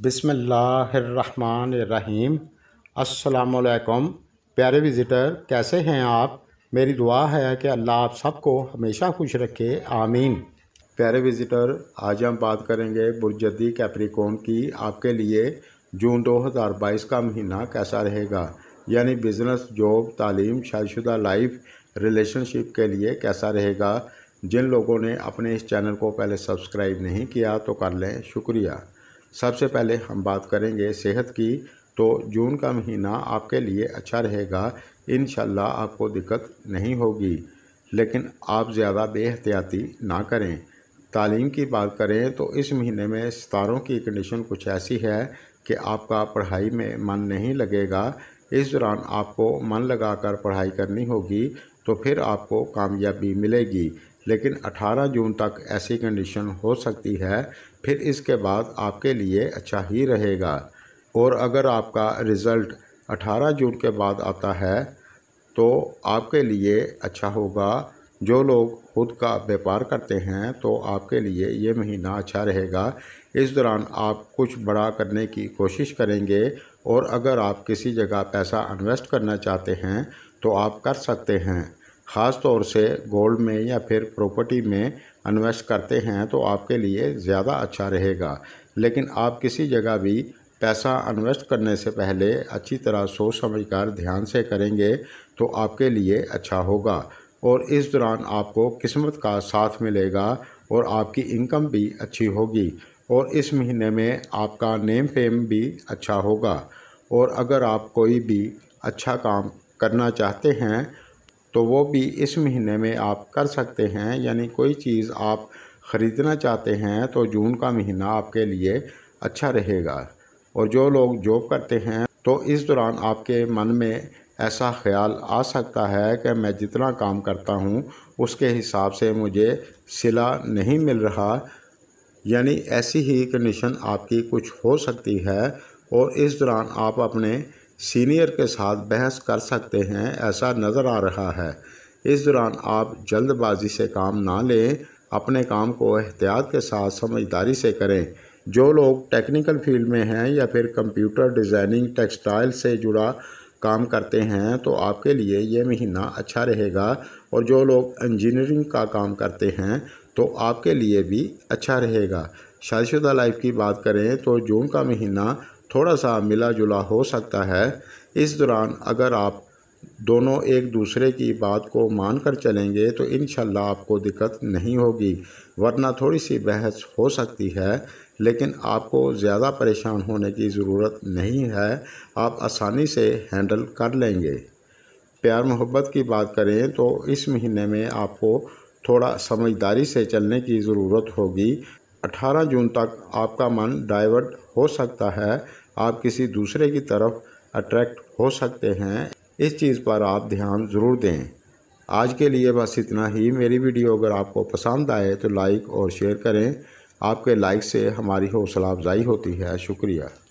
बिसमीम असलकम प्यारे विज़िटर कैसे हैं आप मेरी दुआ है कि अल्लाह आप सबको हमेशा खुश रखे आमीन प्यारे विज़िटर आज हम बात करेंगे बुरजदी कैप्रिकोन की आपके लिए जून 2022 का महीना कैसा रहेगा यानी बिज़नेस जॉब तालीम शादीशुदा लाइफ रिलेशनशिप के लिए कैसा रहेगा जिन लोगों ने अपने इस चैनल को पहले सब्सक्राइब नहीं किया तो कर लें शुक्रिया सबसे पहले हम बात करेंगे सेहत की तो जून का महीना आपके लिए अच्छा रहेगा इन आपको दिक्कत नहीं होगी लेकिन आप ज़्यादा बेहतियाती ना करें तालीम की बात करें तो इस महीने में सितारों की कंडीशन कुछ ऐसी है कि आपका पढ़ाई में मन नहीं लगेगा इस दौरान आपको मन लगाकर पढ़ाई करनी होगी तो फिर आपको कामयाबी मिलेगी लेकिन 18 जून तक ऐसी कंडीशन हो सकती है फिर इसके बाद आपके लिए अच्छा ही रहेगा और अगर आपका रिज़ल्ट 18 जून के बाद आता है तो आपके लिए अच्छा होगा जो लोग खुद का व्यापार करते हैं तो आपके लिए ये महीना अच्छा रहेगा इस दौरान आप कुछ बड़ा करने की कोशिश करेंगे और अगर आप किसी जगह पैसा इन्वेस्ट करना चाहते हैं तो आप कर सकते हैं ख़ास तौर से गोल्ड में या फिर प्रॉपर्टी में इन्वेस्ट करते हैं तो आपके लिए ज़्यादा अच्छा रहेगा लेकिन आप किसी जगह भी पैसा इन्वेस्ट करने से पहले अच्छी तरह सोच समझकर ध्यान से करेंगे तो आपके लिए अच्छा होगा और इस दौरान आपको किस्मत का साथ मिलेगा और आपकी इनकम भी अच्छी होगी और इस महीने में आपका नेम फेम भी अच्छा होगा और अगर आप कोई भी अच्छा काम करना चाहते हैं तो वो भी इस महीने में आप कर सकते हैं यानी कोई चीज़ आप ख़रीदना चाहते हैं तो जून का महीना आपके लिए अच्छा रहेगा और जो लोग जॉब करते हैं तो इस दौरान आपके मन में ऐसा ख्याल आ सकता है कि मैं जितना काम करता हूँ उसके हिसाब से मुझे सिला नहीं मिल रहा यानी ऐसी ही कंडीशन आपकी कुछ हो सकती है और इस दौरान आप अपने सीनियर के साथ बहस कर सकते हैं ऐसा नज़र आ रहा है इस दौरान आप जल्दबाजी से काम ना लें अपने काम को एहतियात के साथ समझदारी से करें जो लोग टेक्निकल फील्ड में हैं या फिर कंप्यूटर डिज़ाइनिंग टेक्सटाइल से जुड़ा काम करते हैं तो आपके लिए ये महीना अच्छा रहेगा और जो लोग इंजीनियरिंग का काम करते हैं तो आपके लिए भी अच्छा रहेगा शादीशुदा लाइफ की बात करें तो जून का महीना थोड़ा सा मिला जुला हो सकता है इस दौरान अगर आप दोनों एक दूसरे की बात को मान कर चलेंगे तो इन आपको दिक्कत नहीं होगी वरना थोड़ी सी बहस हो सकती है लेकिन आपको ज़्यादा परेशान होने की ज़रूरत नहीं है आप आसानी से हैंडल कर लेंगे प्यार मोहब्बत की बात करें तो इस महीने में आपको थोड़ा समझदारी से चलने की ज़रूरत होगी 18 जून तक आपका मन डाइवर्ट हो सकता है आप किसी दूसरे की तरफ अट्रैक्ट हो सकते हैं इस चीज़ पर आप ध्यान ज़रूर दें आज के लिए बस इतना ही मेरी वीडियो अगर आपको पसंद आए तो लाइक और शेयर करें आपके लाइक से हमारी हौसला अफजाई होती है शुक्रिया